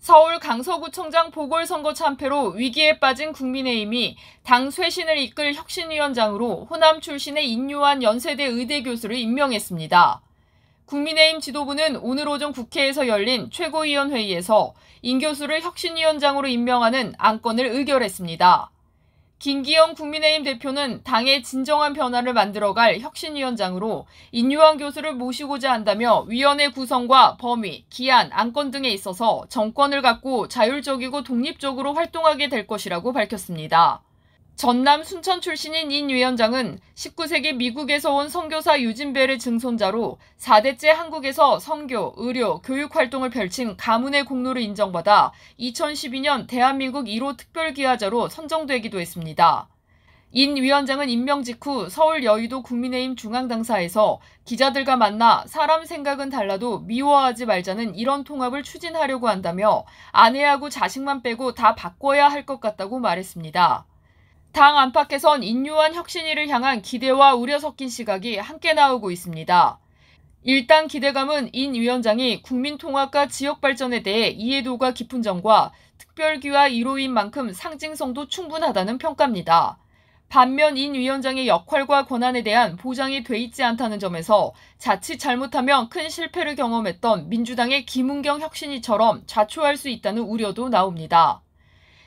서울 강서구청장 보궐선거 참패로 위기에 빠진 국민의힘이 당 쇄신을 이끌 혁신위원장으로 호남 출신의 인요한 연세대 의대 교수를 임명했습니다. 국민의힘 지도부는 오늘 오전 국회에서 열린 최고위원회의에서 인 교수를 혁신위원장으로 임명하는 안건을 의결했습니다. 김기영 국민의힘 대표는 당의 진정한 변화를 만들어갈 혁신위원장으로 인유한 교수를 모시고자 한다며 위원회 구성과 범위, 기한, 안건 등에 있어서 정권을 갖고 자율적이고 독립적으로 활동하게 될 것이라고 밝혔습니다. 전남 순천 출신인 인 위원장은 19세기 미국에서 온 선교사 유진벨의 증손자로 4대째 한국에서 선교, 의료, 교육 활동을 펼친 가문의 공로를 인정받아 2012년 대한민국 1호 특별기하자로 선정되기도 했습니다. 인 위원장은 임명 직후 서울 여의도 국민의힘 중앙당사에서 기자들과 만나 사람 생각은 달라도 미워하지 말자는 이런 통합을 추진하려고 한다며 아내하고 자식만 빼고 다 바꿔야 할 것 같다고 말했습니다. 당 안팎에선 인류한 혁신이를 향한 기대와 우려 섞인 시각이 함께 나오고 있습니다. 일단 기대감은 인 위원장이 국민통합과 지역발전에 대해 이해도가 깊은 점과 특별기와 이로인 만큼 상징성도 충분하다는 평가입니다. 반면 인 위원장의 역할과 권한에 대한 보장이 돼 있지 않다는 점에서 자칫 잘못하면 큰 실패를 경험했던 민주당의 김은경 혁신이처럼 좌초할 수 있다는 우려도 나옵니다.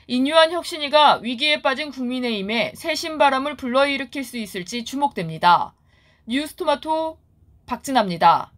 인유한 혁신위가 위기에 빠진 국민의힘에 새신 바람을 불러일으킬 수 있을지 주목됩니다. 뉴스토마토 박진아입니다.